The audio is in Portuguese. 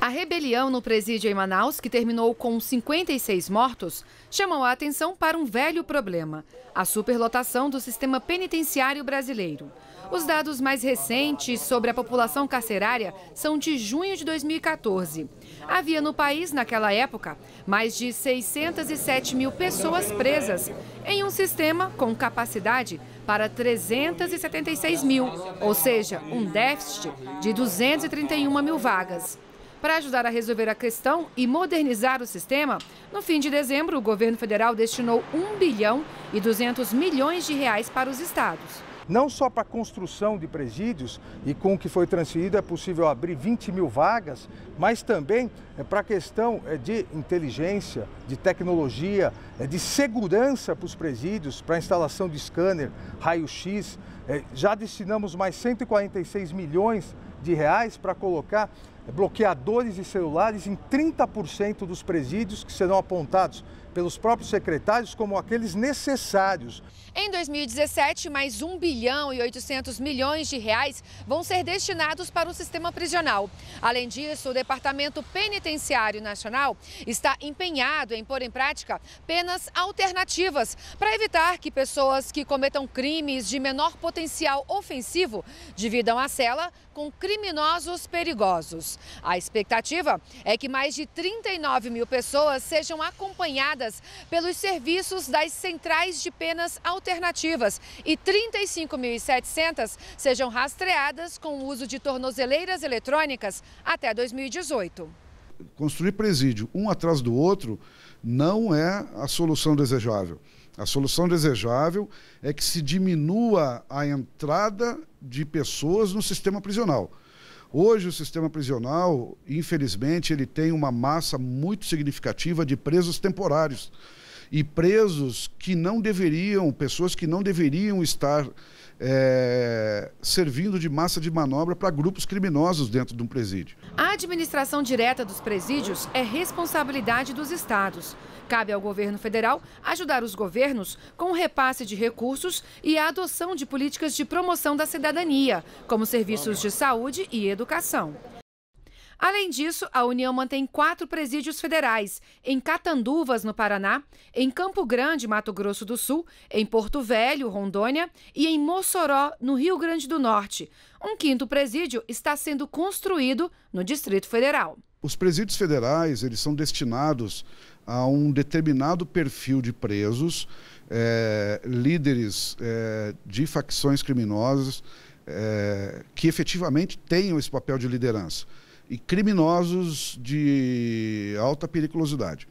A rebelião no presídio em Manaus, que terminou com 56 mortos, chamou a atenção para um velho problema: a superlotação do sistema penitenciário brasileiro. Os dados mais recentes sobre a população carcerária são de junho de 2014. Havia no país, naquela época, mais de 607 mil pessoas presas, em um sistema com capacidade para 376 mil, ou seja, um déficit de 231 mil vagas. Para ajudar a resolver a questão e modernizar o sistema, no fim de dezembro, o governo federal destinou 1 bilhão e 200 milhões de reais para os estados não só para a construção de presídios, e com o que foi transferido é possível abrir 20 mil vagas, mas também é para a questão é, de inteligência, de tecnologia, é, de segurança para os presídios, para a instalação de scanner, raio-x. Já destinamos mais 146 milhões de reais para colocar é bloqueadores de celulares em 30% dos presídios que serão apontados pelos próprios secretários como aqueles necessários. Em 2017, mais 1 bilhão e 800 milhões de reais vão ser destinados para o sistema prisional. Além disso, o Departamento Penitenciário Nacional está empenhado em pôr em prática penas alternativas para evitar que pessoas que cometam crimes de menor potencial ofensivo dividam a cela com criminosos perigosos. A expectativa é que mais de 39 mil pessoas sejam acompanhadas pelos serviços das centrais de penas alternativas e 35.700 sejam rastreadas com o uso de tornozeleiras eletrônicas até 2018. Construir presídio um atrás do outro não é a solução desejável. A solução desejável é que se diminua a entrada de pessoas no sistema prisional. Hoje o sistema prisional, infelizmente, ele tem uma massa muito significativa de presos temporários e presos que não deveriam, pessoas que não deveriam estar é, servindo de massa de manobra para grupos criminosos dentro de um presídio. A administração direta dos presídios é responsabilidade dos estados. Cabe ao governo federal ajudar os governos com o repasse de recursos e a adoção de políticas de promoção da cidadania, como serviços de saúde e educação. Além disso, a União mantém quatro presídios federais: em Catanduvas, no Paraná, em Campo Grande, Mato Grosso do Sul, em Porto Velho, Rondônia e em Mossoró, no Rio Grande do Norte. Um quinto presídio está sendo construído no Distrito Federal. Os presídios federais eles são destinados a um determinado perfil de presos, é, líderes é, de facções criminosas é, que efetivamente tenham esse papel de liderança e criminosos de alta periculosidade.